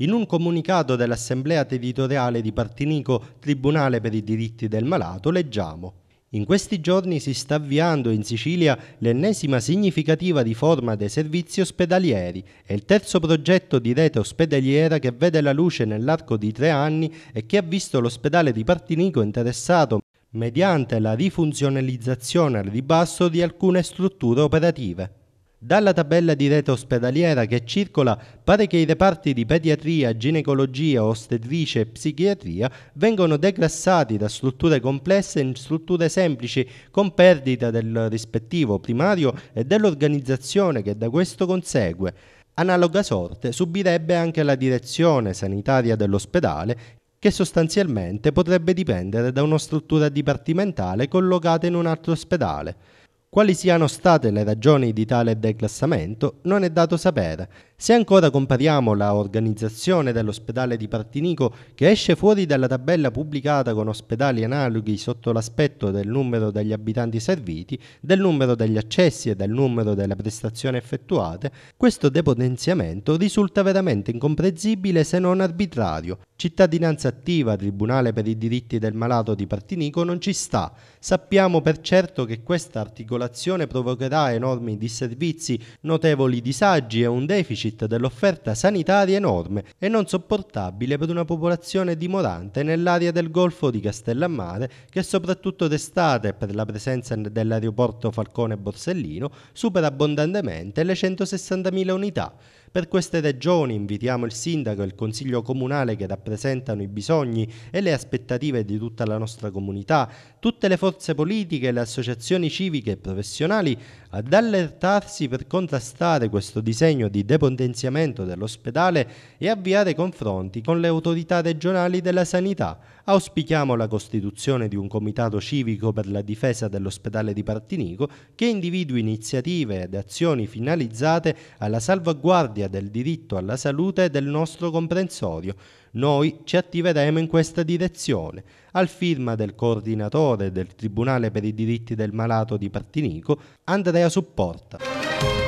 In un comunicato dell'Assemblea territoriale di Partinico, Tribunale per i diritti del malato, leggiamo in questi giorni si sta avviando in Sicilia l'ennesima significativa riforma dei servizi ospedalieri e il terzo progetto di rete ospedaliera che vede la luce nell'arco di tre anni e che ha visto l'ospedale di Partinico interessato mediante la rifunzionalizzazione al ribasso di alcune strutture operative. Dalla tabella di rete ospedaliera che circola pare che i reparti di pediatria, ginecologia, ostetrice e psichiatria vengono declassati da strutture complesse in strutture semplici con perdita del rispettivo primario e dell'organizzazione che da questo consegue. Analoga sorte subirebbe anche la direzione sanitaria dell'ospedale che sostanzialmente potrebbe dipendere da una struttura dipartimentale collocata in un altro ospedale. Quali siano state le ragioni di tale declassamento non è dato sapere. Se ancora compariamo la organizzazione dell'ospedale di Partinico che esce fuori dalla tabella pubblicata con ospedali analoghi sotto l'aspetto del numero degli abitanti serviti, del numero degli accessi e del numero delle prestazioni effettuate, questo depotenziamento risulta veramente incomprensibile se non arbitrario, Cittadinanza attiva, Tribunale per i diritti del malato di Partinico non ci sta. Sappiamo per certo che questa articolazione provocherà enormi disservizi, notevoli disagi e un deficit dell'offerta sanitaria enorme e non sopportabile per una popolazione dimorante nell'area del Golfo di Castellammare che soprattutto d'estate per la presenza dell'aeroporto Falcone Borsellino supera abbondantemente le 160.000 unità. Per queste regioni invitiamo il sindaco e il consiglio comunale che rappresentano i bisogni e le aspettative di tutta la nostra comunità, tutte le forze politiche e le associazioni civiche e professionali ad allertarsi per contrastare questo disegno di depotenziamento dell'ospedale e avviare confronti con le autorità regionali della sanità. Auspichiamo la costituzione di un comitato civico per la difesa dell'ospedale di Partinico che individui iniziative ed azioni finalizzate alla salvaguardia del diritto alla salute del nostro comprensorio. Noi ci attiveremo in questa direzione al firma del coordinatore del Tribunale per i diritti del malato di Partinico, Andrea Supporta.